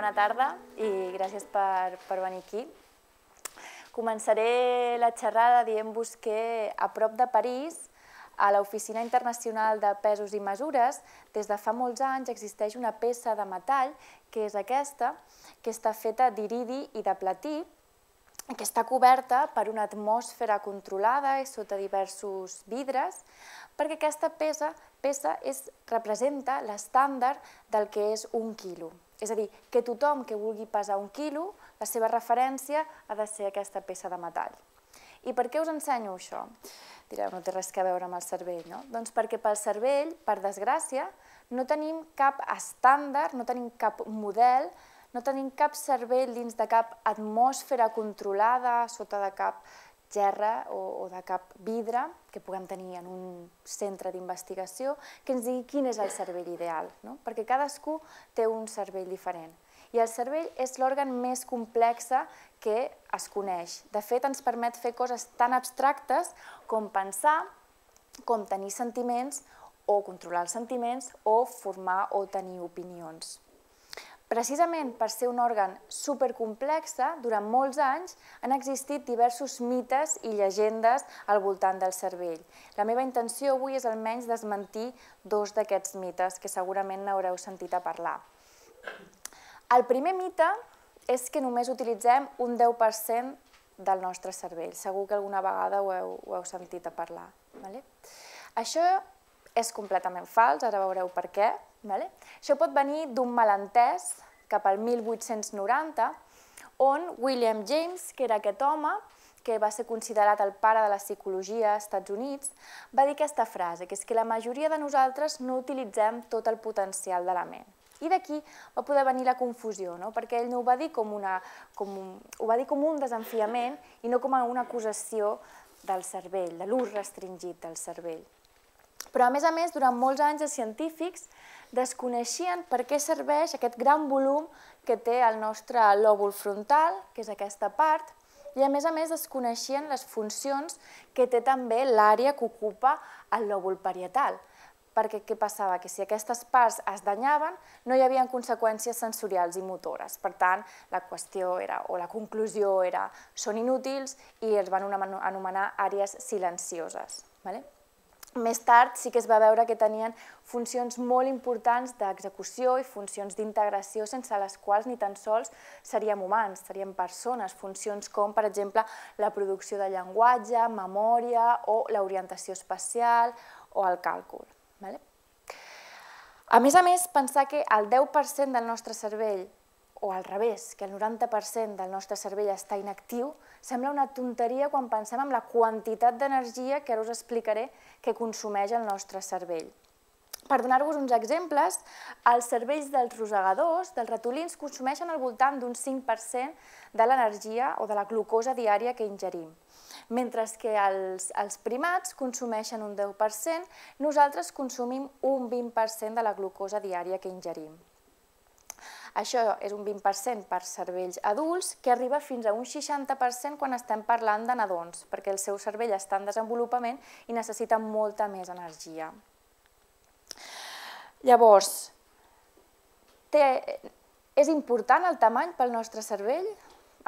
bona tarda i gràcies per, per venir aquí. Començaré la xerrada dient-vos que a prop de París a l'Oficina Internacional de Pesos i Mesures, des de fa molts anys existeix una peça de metall, que és aquesta, que està feta d'iridi i de platí, que està coberta per una atmosfera controlada i sota diversos vidres, perquè aquesta peça, peça és, representa l'estàndard del que és un quilo. És a dir, que tothom que vulgui pesar un quilo, la seva referència ha de ser aquesta peça de metall. I per què us ensenyo això? Direu, no té res a veure amb el cervell, no? Doncs perquè pel cervell, per desgràcia, no tenim cap estàndard, no tenim cap model, no tenim cap cervell dins de cap atmosfera controlada, sota de cap gerra o, o de cap vidre que puguem tenir en un centre d'investigació que ens digui quin és el cervell ideal, no? perquè cadascú té un cervell diferent. I el cervell és l'òrgan més complex que es coneix. De fet, ens permet fer coses tan abstractes com pensar, com tenir sentiments o controlar els sentiments o formar o tenir opinions. Precisament per ser un òrgan supercomplexe, durant molts anys han existit diversos mites i llegendes al voltant del cervell. La meva intenció avui és almenys desmentir dos d'aquests mites, que segurament n'haureu sentit a parlar. El primer mite és que només utilitzem un 10% del nostre cervell. Segur que alguna vegada ho heu, ho heu sentit a parlar. Vale? Això és completament fals, ara veureu per què, Vale? Això pot venir d'un malentès cap al 1890, on William James, que era aquest home, que va ser considerat el pare de la psicologia als Estats Units, va dir aquesta frase, que és que la majoria de nosaltres no utilitzem tot el potencial de la ment. I d'aquí va poder venir la confusió, no? perquè ell no ho va dir com, una, com un, ho va dir com un desenfiament i no com una acusació del cervell, de l'ús restringit del cervell. Però, a més a més, durant molts anys els científics desconeixien per què serveix aquest gran volum que té el nostre lòbul frontal, que és aquesta part, i a més a més desconeixien les funcions que té també l'àrea que ocupa el lòbul parietal, perquè què passava? Que si aquestes parts es danyaven, no hi havia conseqüències sensorials i motores. Per tant, la qüestió era, o la conclusió era, són inútils i els van anomenar àrees silencioses. Vale? Més tard sí que es va veure que tenien funcions molt importants d'execució i funcions d'integració sense les quals ni tan sols seríem humans, seríem persones, funcions com, per exemple, la producció de llenguatge, memòria o l'orientació espacial o el càlcul. Vale? A més a més, pensar que el 10% del nostre cervell, o al revés, que el 90% del nostre cervell està inactiu, Sembla una tonteria quan pensem en la quantitat d'energia que ara us explicaré que consumeix el nostre cervell. Per donar-vos uns exemples, els cervells dels rosegadors, dels ratolins, consumeixen al voltant d'un 5% de l'energia o de la glucosa diària que ingerim. Mentre que els, els primats consumeixen un 10%, nosaltres consumim un 20% de la glucosa diària que ingerim. Això és un 20% per cervells adults, que arriba fins a un 60% quan estem parlant de nadons, perquè el seu cervell està en desenvolupament i necessita molta més energia. Llavors, té, és important el tamany pel nostre cervell?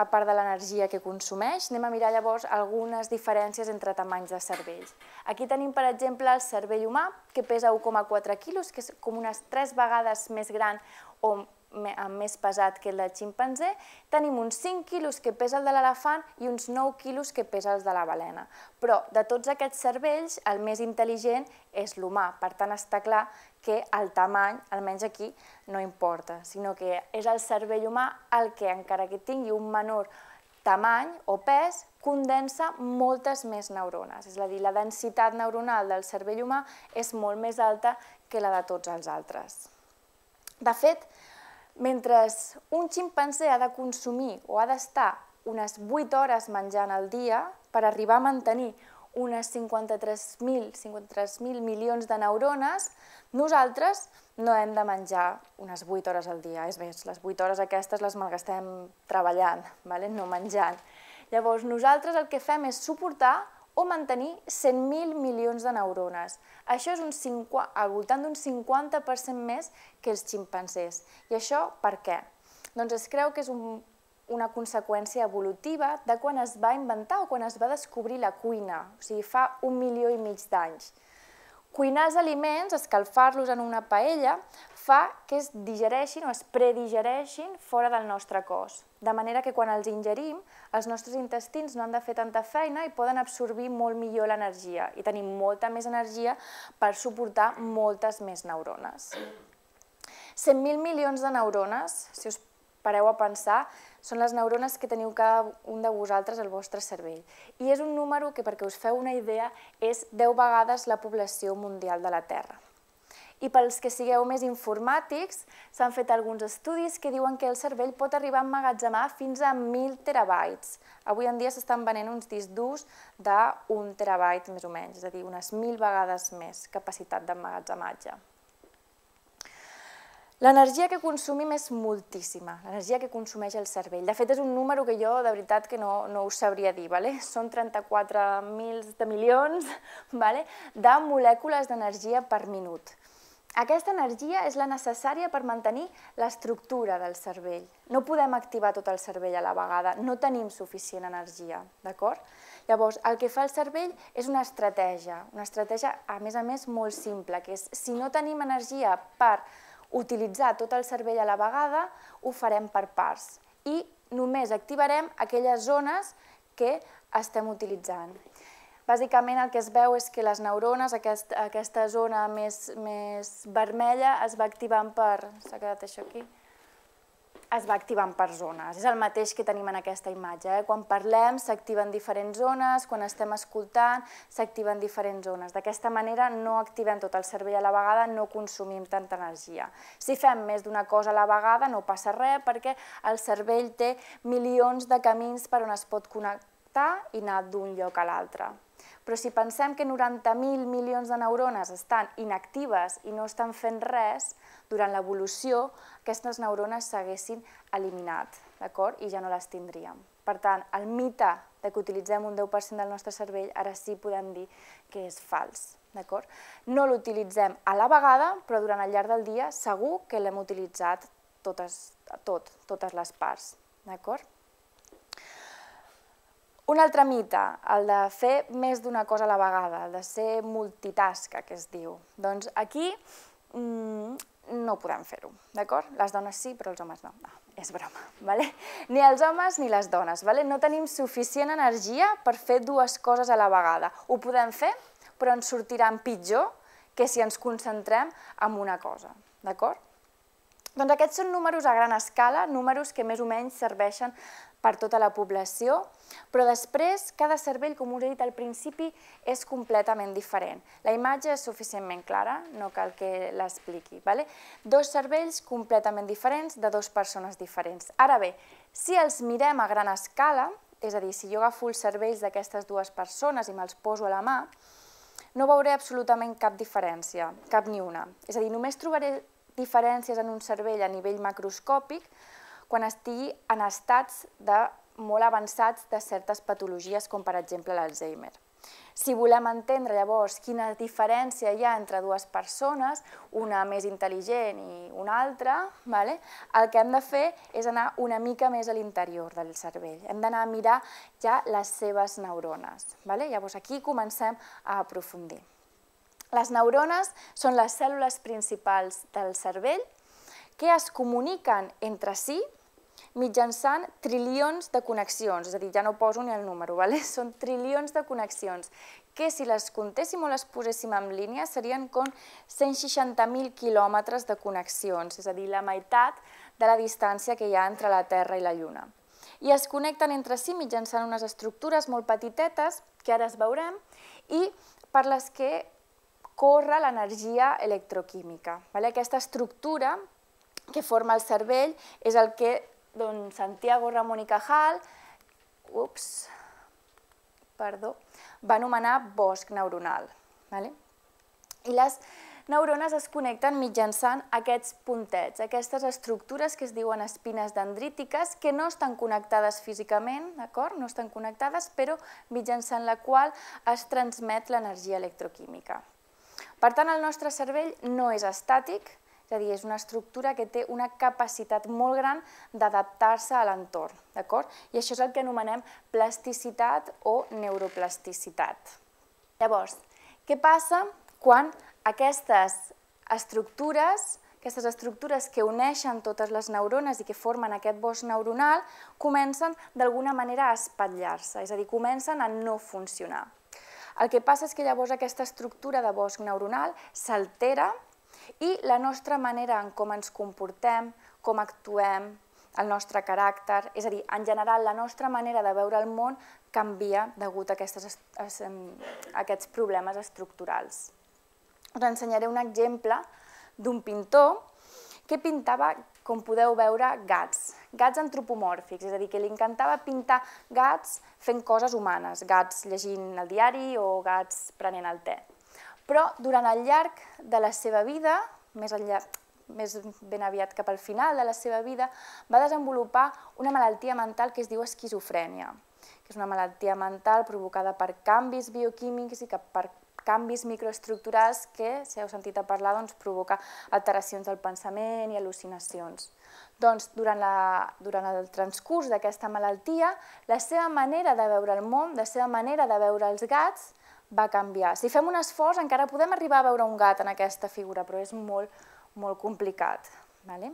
a part de l'energia que consumeix, anem a mirar llavors algunes diferències entre tamanys de cervells. Aquí tenim, per exemple, el cervell humà, que pesa 1,4 quilos, que és com unes 3 vegades més gran o amb més pesat que el del ximpanzé, tenim uns 5 quilos que pesa el de l'elefant i uns 9 quilos que pesa els de la balena. Però de tots aquests cervells, el més intel·ligent és l'humà. Per tant, està clar que el tamany, almenys aquí, no importa, sinó que és el cervell humà el que, encara que tingui un menor tamany o pes, condensa moltes més neurones. És a dir, la densitat neuronal del cervell humà és molt més alta que la de tots els altres. De fet, mentre un ximpanzé ha de consumir o ha d'estar unes 8 hores menjant al dia per arribar a mantenir unes 53.000 53 milions de neurones, nosaltres no hem de menjar unes 8 hores al dia. És més, les 8 hores aquestes les malgastem treballant, vale? no menjant. Llavors, nosaltres el que fem és suportar o mantenir 100.000 milions de neurones. Això és un al voltant d'un 50% més que els ximpancers. I això per què? Doncs es creu que és un, una conseqüència evolutiva de quan es va inventar o quan es va descobrir la cuina, o sigui, fa un milió i mig d'anys. Cuinar els aliments, escalfar-los en una paella, fa que es digereixin o es predigereixin fora del nostre cos, de manera que quan els ingerim, els nostres intestins no han de fer tanta feina i poden absorbir molt millor l'energia i tenim molta més energia per suportar moltes més neurones. 100.000 milions de neurones, si us pareu a pensar, són les neurones que teniu cada un de vosaltres al vostre cervell. I és un número que, perquè us feu una idea, és 10 vegades la població mundial de la Terra. I pels que sigueu més informàtics, s'han fet alguns estudis que diuen que el cervell pot arribar a emmagatzemar fins a 1.000 terabytes. Avui en dia s'estan venent uns discs durs d'un terabyte més o menys, és a dir, unes 1.000 vegades més capacitat d'emmagatzematge. L'energia que consumim és moltíssima, l'energia que consumeix el cervell. De fet, és un número que jo, de veritat, que no, no us sabria dir. Vale? Són 34.000 de milions vale? de molècules d'energia per minut. Aquesta energia és la necessària per mantenir l'estructura del cervell. No podem activar tot el cervell a la vegada, no tenim suficient energia, d'acord? Llavors, el que fa el cervell és una estratègia, una estratègia, a més a més, molt simple, que és si no tenim energia per utilitzar tot el cervell a la vegada, ho farem per parts i només activarem aquelles zones que estem utilitzant. Bàsicament el que es veu és que les neurones, aquest, aquesta zona més, més vermella, es va activant per... S'ha quedat això aquí? Es va activant per zones. És el mateix que tenim en aquesta imatge. Eh? Quan parlem s'activen diferents zones, quan estem escoltant s'activen diferents zones. D'aquesta manera no activem tot el cervell a la vegada, no consumim tanta energia. Si fem més d'una cosa a la vegada no passa res perquè el cervell té milions de camins per on es pot connectar connectar i anar d'un lloc a l'altre. Però si pensem que 90.000 milions de neurones estan inactives i no estan fent res, durant l'evolució aquestes neurones s'haguessin eliminat i ja no les tindríem. Per tant, el mite de que utilitzem un 10% del nostre cervell ara sí podem dir que és fals. No l'utilitzem a la vegada, però durant el llarg del dia segur que l'hem utilitzat totes, tot, totes les parts. D'acord? Un altre mite, el de fer més d'una cosa a la vegada, el de ser multitasca, que es diu. Doncs aquí mmm, no podem fer-ho, d'acord? Les dones sí, però els homes no. no ah, és broma, vale? Ni els homes ni les dones, vale? No tenim suficient energia per fer dues coses a la vegada. Ho podem fer, però ens sortiran pitjor que si ens concentrem en una cosa, d'acord? Doncs aquests són números a gran escala, números que més o menys serveixen per tota la població, però després cada cervell, com us he dit al principi, és completament diferent. La imatge és suficientment clara, no cal que l'expliqui. ¿vale? Dos cervells completament diferents de dues persones diferents. Ara bé, si els mirem a gran escala, és a dir, si jo agafo els cervells d'aquestes dues persones i me'ls poso a la mà, no veuré absolutament cap diferència, cap ni una. És a dir, només trobaré diferències en un cervell a nivell macroscòpic, quan estigui en estats de molt avançats de certes patologies, com per exemple l'Alzheimer. Si volem entendre llavors quina diferència hi ha entre dues persones, una més intel·ligent i una altra, vale? el que hem de fer és anar una mica més a l'interior del cervell. Hem d'anar a mirar ja les seves neurones. Vale? Llavors aquí comencem a aprofundir. Les neurones són les cèl·lules principals del cervell que es comuniquen entre si, mitjançant trilions de connexions, és a dir, ja no poso ni el número, vale? són trilions de connexions, que si les comptéssim o les poséssim en línia serien com 160.000 quilòmetres de connexions, és a dir, la meitat de la distància que hi ha entre la Terra i la Lluna. I es connecten entre si mitjançant unes estructures molt petitetes, que ara es veurem, i per les que corre l'energia electroquímica. Vale? Aquesta estructura que forma el cervell és el que don Santiago Ramon i Cajal ups, perdó, va anomenar bosc neuronal. Vale? I les neurones es connecten mitjançant aquests puntets, aquestes estructures que es diuen espines dendrítiques, que no estan connectades físicament, d'acord? No estan connectades, però mitjançant la qual es transmet l'energia electroquímica. Per tant, el nostre cervell no és estàtic, és a dir, és una estructura que té una capacitat molt gran d'adaptar-se a l'entorn, d'acord? I això és el que anomenem plasticitat o neuroplasticitat. Llavors, què passa quan aquestes estructures aquestes estructures que uneixen totes les neurones i que formen aquest bosc neuronal comencen d'alguna manera a espatllar-se, és a dir, comencen a no funcionar. El que passa és que llavors aquesta estructura de bosc neuronal s'altera i la nostra manera en com ens comportem, com actuem, el nostre caràcter, és a dir, en general la nostra manera de veure el món canvia degut a, aquestes, a aquests problemes estructurals. Us ensenyaré un exemple d'un pintor que pintava, com podeu veure, gats, gats antropomòrfics, és a dir, que li encantava pintar gats fent coses humanes, gats llegint el diari o gats prenent el te. Però durant el llarg de la seva vida, més, enllà, més ben aviat cap al final de la seva vida, va desenvolupar una malaltia mental que es diu esquizofrènia, que és una malaltia mental provocada per canvis bioquímics i que per canvis microestructurals que, si heu sentit a parlar, doncs, provoca alteracions del pensament i al·lucinacions. Doncs, durant, la, durant el transcurs d'aquesta malaltia, la seva manera de veure el món, la seva manera de veure els gats, va canviar. Si fem un esforç encara podem arribar a veure un gat en aquesta figura, però és molt, molt complicat. Vale?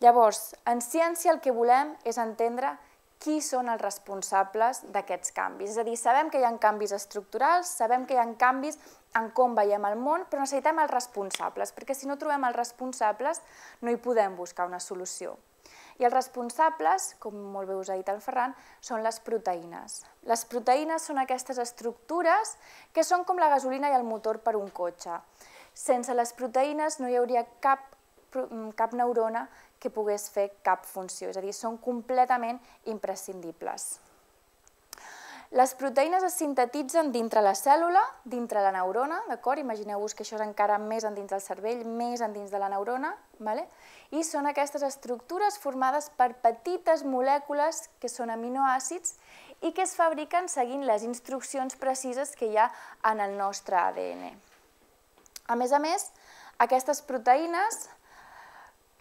Llavors, en ciència el que volem és entendre qui són els responsables d'aquests canvis. És a dir, sabem que hi ha canvis estructurals, sabem que hi ha canvis en com veiem el món, però necessitem els responsables, perquè si no trobem els responsables no hi podem buscar una solució. I els responsables, com molt bé us ha dit el Ferran, són les proteïnes. Les proteïnes són aquestes estructures que són com la gasolina i el motor per un cotxe. Sense les proteïnes no hi hauria cap, mm, cap neurona que pogués fer cap funció, és a dir, són completament imprescindibles. Les proteïnes es sintetitzen dintre la cèl·lula, dintre la neurona, d'acord? Imagineu-vos que això és encara més endins del cervell, més endins de la neurona, vale? i són aquestes estructures formades per petites molècules que són aminoàcids i que es fabriquen seguint les instruccions precises que hi ha en el nostre ADN. A més a més, aquestes proteïnes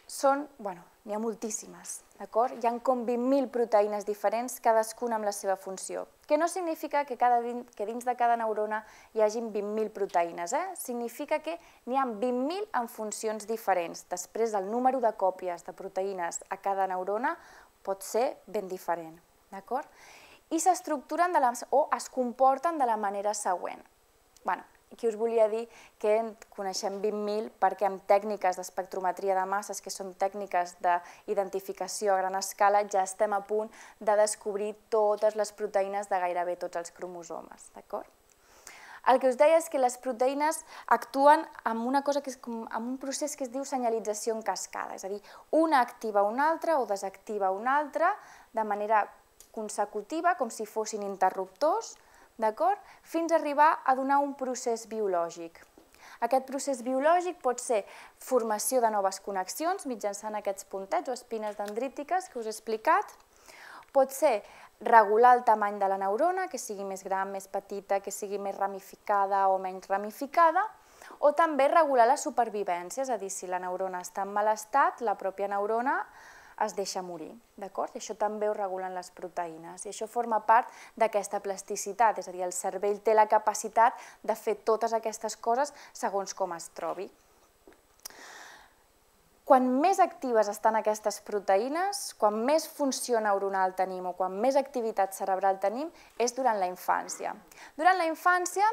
són, bueno, n'hi ha moltíssimes, d'acord? Hi han com 20.000 proteïnes diferents, cadascuna amb la seva funció que no significa que, cada, que dins de cada neurona hi hagin 20.000 proteïnes, eh? significa que n'hi ha 20.000 en funcions diferents. Després, el número de còpies de proteïnes a cada neurona pot ser ben diferent. D'acord? I s'estructuren o es comporten de la manera següent. Bueno, que us volia dir que en coneixem 20.000 perquè amb tècniques d'espectrometria de masses, que són tècniques d'identificació a gran escala, ja estem a punt de descobrir totes les proteïnes de gairebé tots els cromosomes, d'acord? El que us deia és que les proteïnes actuen amb una cosa que és com, amb un procés que es diu senyalització en cascada, és a dir, una activa una altra o desactiva una altra de manera consecutiva, com si fossin interruptors, d'acord? Fins a arribar a donar un procés biològic. Aquest procés biològic pot ser formació de noves connexions mitjançant aquests puntets o espines dendrítiques que us he explicat, pot ser regular el tamany de la neurona, que sigui més gran, més petita, que sigui més ramificada o menys ramificada, o també regular la supervivència, és a dir, si la neurona està en mal estat, la pròpia neurona es deixa morir. D'acord? Això també ho regulen les proteïnes i això forma part d'aquesta plasticitat, és a dir, el cervell té la capacitat de fer totes aquestes coses segons com es trobi quan més actives estan aquestes proteïnes, quan més funció neuronal tenim o quan més activitat cerebral tenim, és durant la infància. Durant la infància,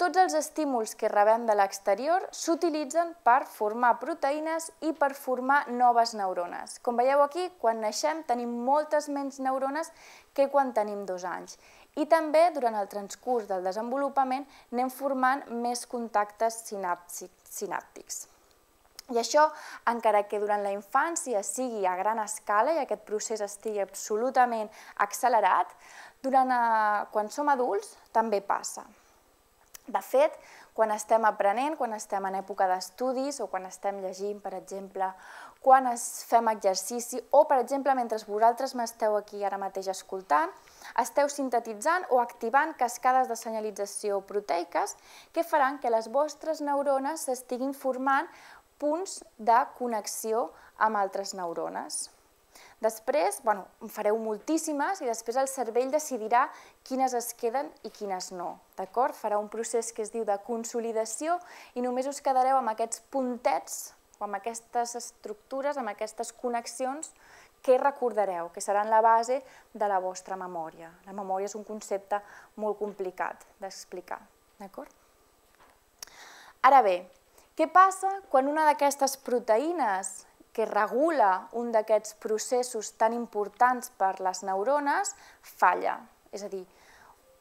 tots els estímuls que rebem de l'exterior s'utilitzen per formar proteïnes i per formar noves neurones. Com veieu aquí, quan naixem tenim moltes menys neurones que quan tenim dos anys. I també, durant el transcurs del desenvolupament, anem formant més contactes sinàptics. I això, encara que durant la infància sigui a gran escala i aquest procés estigui absolutament accelerat, durant, a, eh, quan som adults també passa. De fet, quan estem aprenent, quan estem en època d'estudis o quan estem llegint, per exemple, quan es fem exercici o, per exemple, mentre vosaltres m'esteu aquí ara mateix escoltant, esteu sintetitzant o activant cascades de senyalització proteiques que faran que les vostres neurones s'estiguin formant punts de connexió amb altres neurones. Després, bueno, en fareu moltíssimes i després el cervell decidirà quines es queden i quines no, d'acord? Farà un procés que es diu de consolidació i només us quedareu amb aquests puntets o amb aquestes estructures, amb aquestes connexions que recordareu, que seran la base de la vostra memòria. La memòria és un concepte molt complicat d'explicar, d'acord? Ara bé, què passa quan una d'aquestes proteïnes que regula un d'aquests processos tan importants per les neurones falla? És a dir,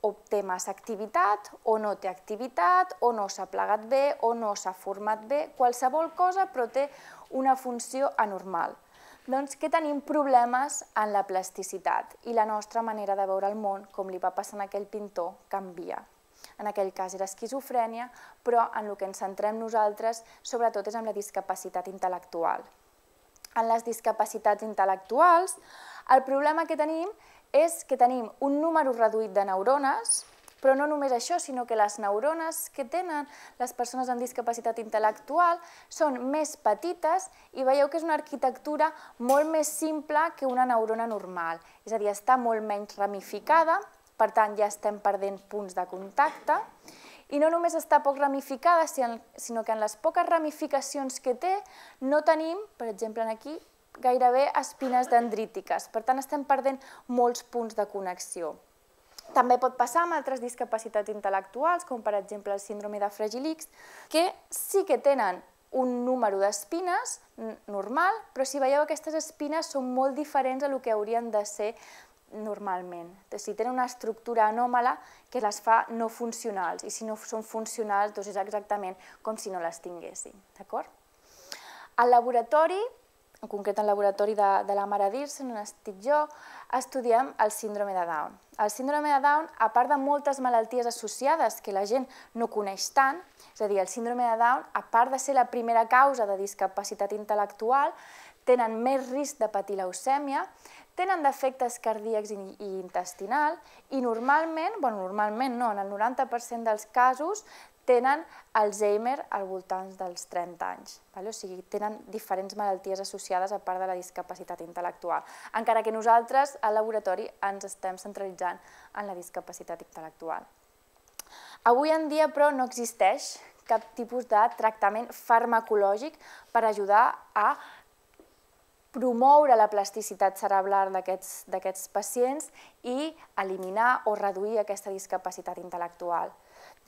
o té massa activitat, o no té activitat, o no s'ha plegat bé, o no s'ha format bé, qualsevol cosa, però té una funció anormal. Doncs que tenim problemes en la plasticitat i la nostra manera de veure el món, com li va passar a aquell pintor, canvia en aquell cas era esquizofrènia, però en el que ens centrem nosaltres sobretot és en la discapacitat intel·lectual. En les discapacitats intel·lectuals, el problema que tenim és que tenim un número reduït de neurones, però no només això, sinó que les neurones que tenen les persones amb discapacitat intel·lectual són més petites i veieu que és una arquitectura molt més simple que una neurona normal, és a dir, està molt menys ramificada, per tant, ja estem perdent punts de contacte i no només està poc ramificada, sinó que en les poques ramificacions que té no tenim, per exemple aquí, gairebé espines dendrítiques. Per tant, estem perdent molts punts de connexió. També pot passar amb altres discapacitats intel·lectuals, com per exemple el síndrome de Fragilix, que sí que tenen un número d'espines normal, però si veieu aquestes espines són molt diferents a lo que haurien de ser normalment. Doncs si tenen una estructura anòmala que les fa no funcionals, i si no són funcionals doncs és exactament com si no les tinguessin. D'acord? Al laboratori, en concret al laboratori de, de la mare Dirsen, on estic jo, estudiem el síndrome de Down. El síndrome de Down, a part de moltes malalties associades que la gent no coneix tant, és a dir, el síndrome de Down, a part de ser la primera causa de discapacitat intel·lectual, tenen més risc de patir leucèmia, tenen defectes cardíacs i, intestinal i normalment, bueno, normalment no, en el 90% dels casos tenen Alzheimer al voltant dels 30 anys. Val? O sigui, tenen diferents malalties associades a part de la discapacitat intel·lectual, encara que nosaltres al laboratori ens estem centralitzant en la discapacitat intel·lectual. Avui en dia, però, no existeix cap tipus de tractament farmacològic per ajudar a promoure la plasticitat cerebral d'aquests pacients i eliminar o reduir aquesta discapacitat intel·lectual.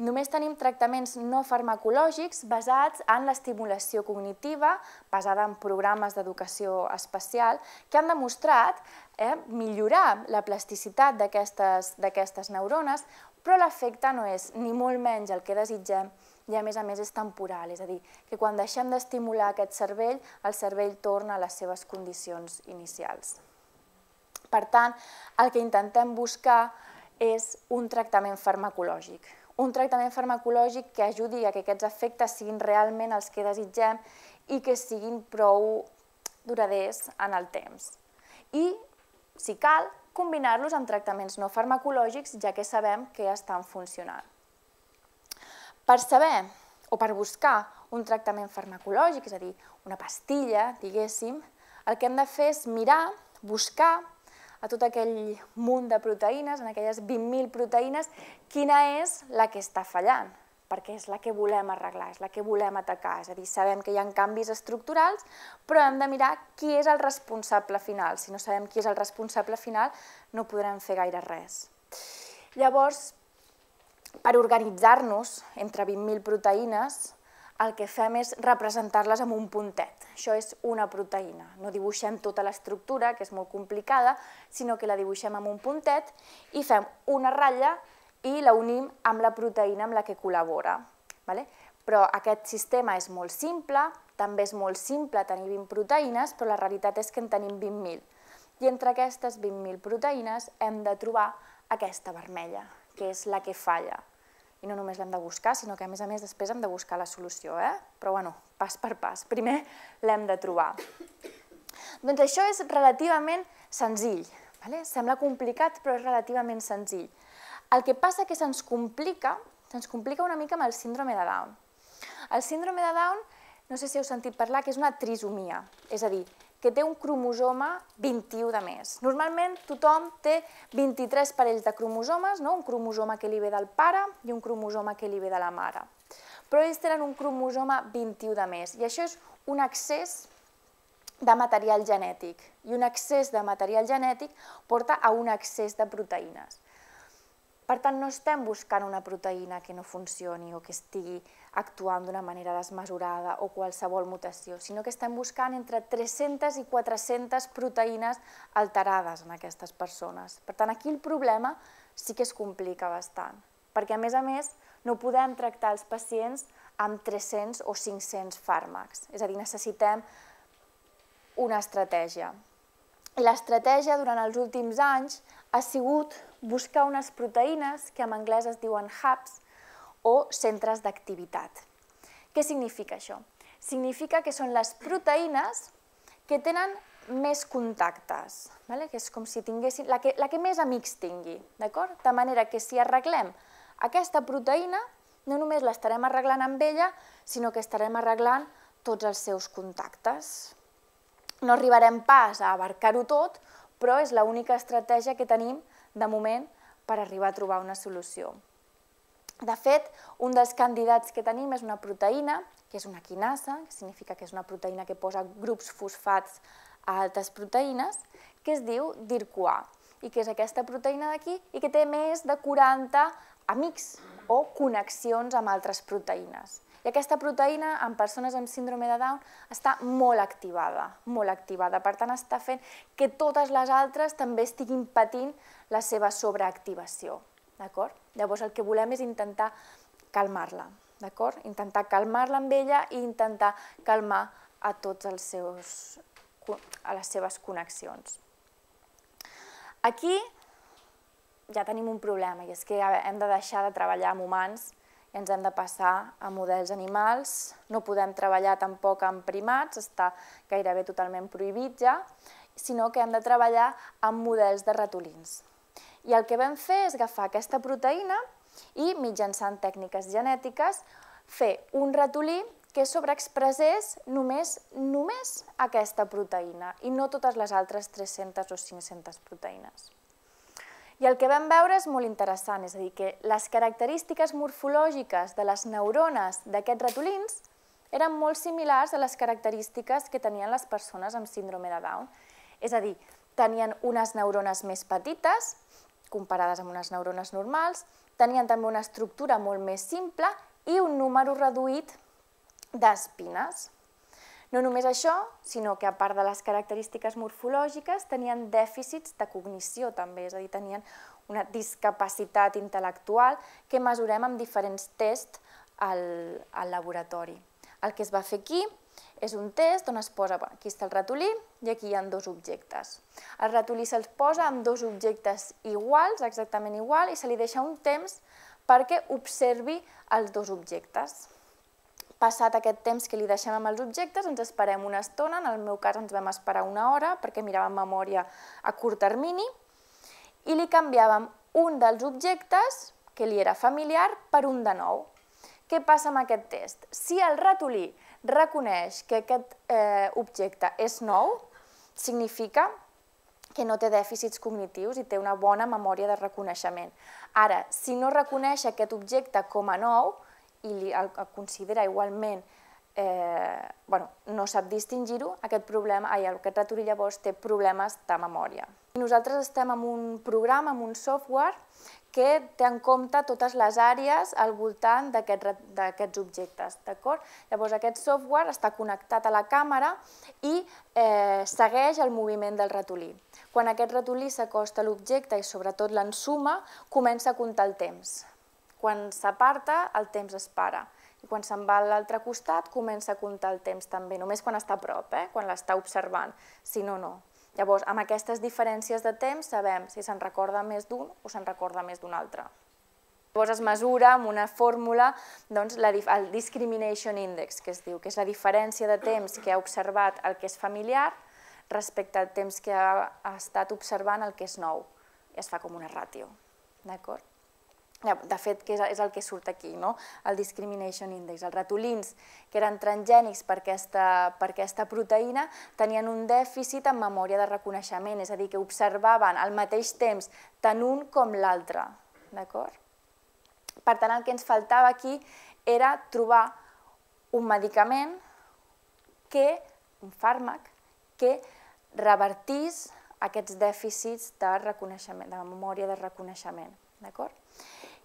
Només tenim tractaments no farmacològics basats en l'estimulació cognitiva, basada en programes d'educació especial, que han demostrat eh, millorar la plasticitat d'aquestes neurones, però l'efecte no és ni molt menys el que desitgem, i a més a més és temporal, és a dir, que quan deixem d'estimular aquest cervell, el cervell torna a les seves condicions inicials. Per tant, el que intentem buscar és un tractament farmacològic, un tractament farmacològic que ajudi a que aquests efectes siguin realment els que desitgem i que siguin prou duraders en el temps. I, si cal, combinar-los amb tractaments no farmacològics, ja que sabem que estan funcionant. Per saber o per buscar un tractament farmacològic, és a dir, una pastilla, diguéssim, el que hem de fer és mirar, buscar a tot aquell munt de proteïnes, en aquelles 20.000 proteïnes, quina és la que està fallant, perquè és la que volem arreglar, és la que volem atacar. És a dir, sabem que hi ha canvis estructurals, però hem de mirar qui és el responsable final. Si no sabem qui és el responsable final, no podrem fer gaire res. Llavors, per organitzar-nos entre 20.000 proteïnes, el que fem és representar-les amb un puntet. Això és una proteïna. No dibuixem tota l'estructura, que és molt complicada, sinó que la dibuixem amb un puntet i fem una ratlla i la unim amb la proteïna amb la que col·labora. Però aquest sistema és molt simple, també és molt simple tenir 20 proteïnes, però la realitat és que en tenim 20.000. I entre aquestes 20.000 proteïnes hem de trobar aquesta vermella que és la que falla. I no només l'hem de buscar, sinó que a més a més després hem de buscar la solució, eh? però bueno, pas per pas. Primer l'hem de trobar. doncs això és relativament senzill. Vale? Sembla complicat, però és relativament senzill. El que passa que se'ns complica, se'ns complica una mica amb el síndrome de Down. El síndrome de Down, no sé si heu sentit parlar, que és una trisomia, és a dir, que té un cromosoma 21 de més. Normalment tothom té 23 parells de cromosomes, no? un cromosoma que li ve del pare i un cromosoma que li ve de la mare. Però ells tenen un cromosoma 21 de més i això és un excés de material genètic. I un excés de material genètic porta a un excés de proteïnes. Per tant, no estem buscant una proteïna que no funcioni o que estigui actuant d'una manera desmesurada o qualsevol mutació, sinó que estem buscant entre 300 i 400 proteïnes alterades en aquestes persones. Per tant, aquí el problema sí que es complica bastant, perquè a més a més no podem tractar els pacients amb 300 o 500 fàrmacs, és a dir, necessitem una estratègia. L'estratègia durant els últims anys ha sigut buscar unes proteïnes que en anglès es diuen hubs, o centres d'activitat. Què significa això? Significa que són les proteïnes que tenen més contactes, vale? que és com si tinguessin, la que, la que més amics tingui, d'acord? De manera que si arreglem aquesta proteïna, no només l'estarem arreglant amb ella, sinó que estarem arreglant tots els seus contactes. No arribarem pas a abarcar-ho tot, però és l'única estratègia que tenim de moment per arribar a trobar una solució. De fet, un dels candidats que tenim és una proteïna, que és una quinasa, que significa que és una proteïna que posa grups fosfats a altres proteïnes, que es diu DIRCOA, i que és aquesta proteïna d'aquí i que té més de 40 amics o connexions amb altres proteïnes. I aquesta proteïna en persones amb síndrome de Down està molt activada, molt activada. Per tant, està fent que totes les altres també estiguin patint la seva sobreactivació. D'acord? Llavors el que volem és intentar calmar-la, d'acord? Intentar calmar-la amb ella i intentar calmar a tots els seus a les seves connexions. Aquí ja tenim un problema, i és que hem de deixar de treballar amb humans i ens hem de passar a models animals, no podem treballar tampoc amb primats, està gairebé totalment prohibit ja, sinó que hem de treballar amb models de ratolins. I el que vam fer és agafar aquesta proteïna i mitjançant tècniques genètiques fer un ratolí que sobreexpressés només només aquesta proteïna i no totes les altres 300 o 500 proteïnes. I el que vam veure és molt interessant, és a dir, que les característiques morfològiques de les neurones d'aquests ratolins eren molt similars a les característiques que tenien les persones amb síndrome de Down. És a dir, tenien unes neurones més petites, comparades amb unes neurones normals, tenien també una estructura molt més simple i un número reduït d'espines. No només això, sinó que a part de les característiques morfològiques tenien dèficits de cognició també, és a dir, tenien una discapacitat intel·lectual que mesurem amb diferents tests al, al laboratori. El que es va fer aquí és un test on es posa, bueno, aquí està el ratolí i aquí hi ha dos objectes. El ratolí se'ls posa amb dos objectes iguals, exactament igual, i se li deixa un temps perquè observi els dos objectes. Passat aquest temps que li deixem amb els objectes, ens esperem una estona, en el meu cas ens vam esperar una hora perquè miràvem memòria a curt termini, i li canviàvem un dels objectes, que li era familiar, per un de nou. Què passa amb aquest test? Si el ratolí reconeix que aquest eh, objecte és nou, significa que no té dèficits cognitius i té una bona memòria de reconeixement. Ara, si no reconeix aquest objecte com a nou i el considera igualment eh, bueno, no sap distingir-ho, aquest problema, ai, aquest ratolí llavors té problemes de memòria. Nosaltres estem amb un programa, amb un software, que té en compte totes les àrees al voltant d'aquests aquest, objectes. Llavors, aquest software està connectat a la càmera i eh, segueix el moviment del ratolí. Quan aquest ratolí s'acosta a l'objecte i sobretot l'ensuma, comença a comptar el temps. Quan s'aparta, el temps es para. I quan se'n va a l'altre costat, comença a comptar el temps també, només quan està a prop, eh? quan l'està observant. Si no, no, Llavors, amb aquestes diferències de temps sabem si se'n recorda més d'un o se'n recorda més d'un altre. Llavors es mesura amb una fórmula doncs, la, el discrimination index, que es diu, que és la diferència de temps que ha observat el que és familiar respecte al temps que ha estat observant el que és nou. I es fa com una ràtio. D'acord? de fet, que és, és el que surt aquí, no? el Discrimination Index. Els ratolins que eren transgènics per aquesta, per aquesta proteïna tenien un dèficit en memòria de reconeixement, és a dir, que observaven al mateix temps tant un com l'altre. D'acord? Per tant, el que ens faltava aquí era trobar un medicament que, un fàrmac, que revertís aquests dèficits de, reconeixement, de memòria de reconeixement. D'acord?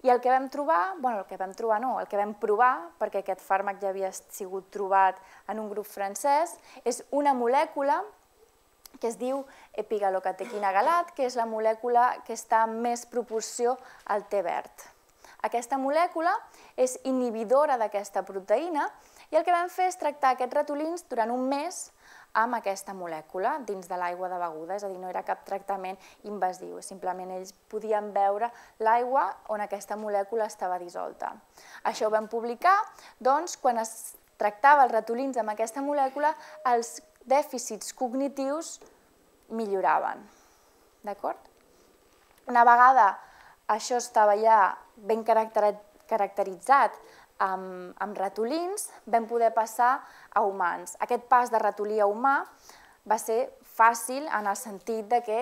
I el que vam trobar, bueno, el que vam trobar no, el que vam provar, perquè aquest fàrmac ja havia sigut trobat en un grup francès, és una molècula que es diu epigalocatequina galat, que és la molècula que està en més proporció al té verd. Aquesta molècula és inhibidora d'aquesta proteïna i el que vam fer és tractar aquests ratolins durant un mes amb aquesta molècula dins de l'aigua de beguda, és a dir, no era cap tractament invasiu, simplement ells podien veure l'aigua on aquesta molècula estava dissolta. Això ho vam publicar, doncs, quan es tractava els ratolins amb aquesta molècula, els dèficits cognitius milloraven. D'acord? Una vegada això estava ja ben caracteritzat, amb, amb ratolins, vam poder passar a humans. Aquest pas de ratolí a humà va ser fàcil en el sentit de que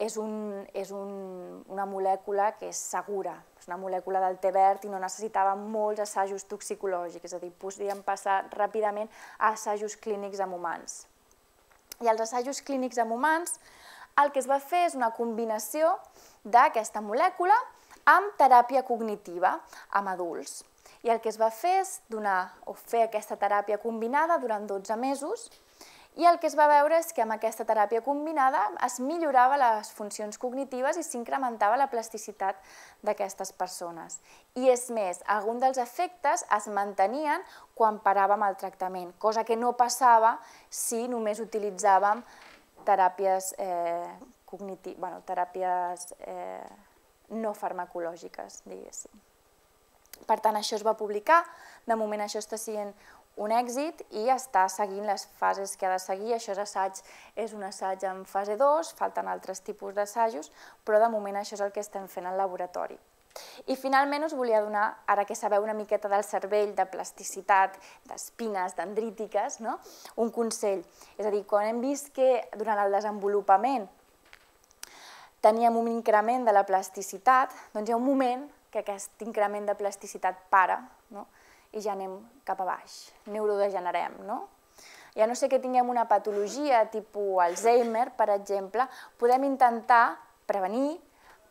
és, un, és un, una molècula que és segura, és una molècula del té verd i no necessitava molts assajos toxicològics, és a dir, podíem passar ràpidament a assajos clínics amb humans. I els assajos clínics amb humans, el que es va fer és una combinació d'aquesta molècula amb teràpia cognitiva amb adults. I el que es va fer és donar o fer aquesta teràpia combinada durant 12 mesos i el que es va veure és que amb aquesta teràpia combinada es millorava les funcions cognitives i s'incrementava la plasticitat d'aquestes persones. I és més, alguns dels efectes es mantenien quan paràvem el tractament, cosa que no passava si només utilitzàvem teràpies, eh, cogniti bueno, teràpies eh, no farmacològiques, diguéssim. Per tant, això es va publicar, de moment això està sent un èxit i està seguint les fases que ha de seguir. Això és assaig, és un assaig en fase 2, falten altres tipus d'assajos, però de moment això és el que estem fent al laboratori. I finalment us volia donar, ara que sabeu una miqueta del cervell, de plasticitat, d'espines, dendrítiques, no? un consell. És a dir, quan hem vist que durant el desenvolupament teníem un increment de la plasticitat, doncs hi ha un moment que aquest increment de plasticitat para no? i ja anem cap a baix, neurodegenerem. No? Ja no sé que tinguem una patologia tipus Alzheimer, per exemple, podem intentar prevenir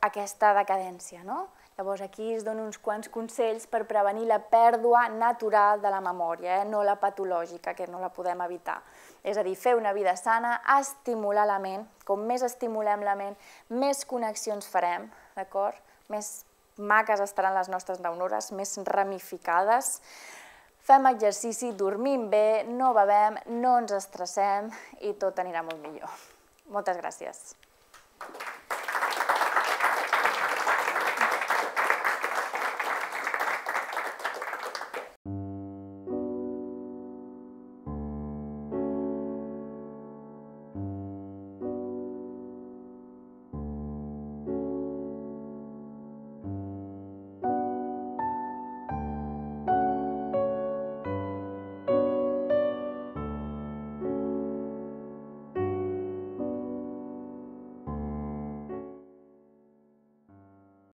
aquesta decadència. No? Llavors aquí es donen uns quants consells per prevenir la pèrdua natural de la memòria, eh? no la patològica, que no la podem evitar. És a dir, fer una vida sana, estimular la ment, com més estimulem la ment, més connexions farem, d'acord? Més maques estaran les nostres neurones més ramificades. Fem exercici, dormim bé, no bevem, no ens estressem i tot anirà molt millor. Moltes gràcies.